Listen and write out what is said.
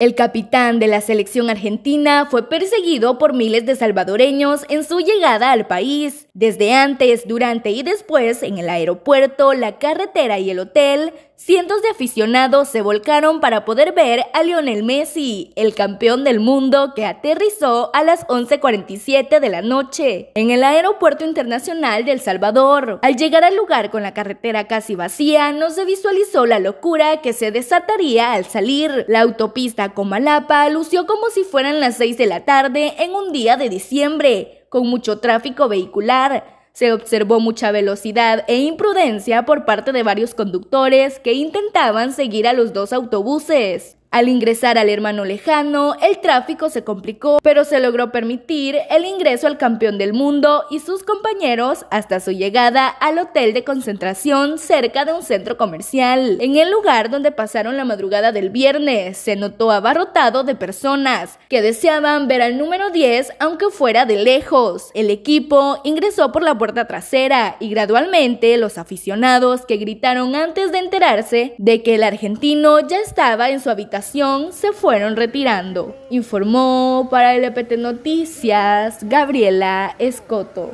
El capitán de la selección argentina fue perseguido por miles de salvadoreños en su llegada al país. Desde antes, durante y después, en el aeropuerto, la carretera y el hotel, Cientos de aficionados se volcaron para poder ver a Lionel Messi, el campeón del mundo que aterrizó a las 11.47 de la noche en el Aeropuerto Internacional de El Salvador. Al llegar al lugar con la carretera casi vacía, no se visualizó la locura que se desataría al salir. La autopista Comalapa lució como si fueran las 6 de la tarde en un día de diciembre, con mucho tráfico vehicular se observó mucha velocidad e imprudencia por parte de varios conductores que intentaban seguir a los dos autobuses. Al ingresar al hermano lejano, el tráfico se complicó, pero se logró permitir el ingreso al campeón del mundo y sus compañeros hasta su llegada al hotel de concentración cerca de un centro comercial, en el lugar donde pasaron la madrugada del viernes. Se notó abarrotado de personas que deseaban ver al número 10 aunque fuera de lejos. El equipo ingresó por la puerta trasera y gradualmente los aficionados que gritaron antes de enterarse de que el argentino ya estaba en su habitación se fueron retirando, informó para LPT Noticias Gabriela Escoto.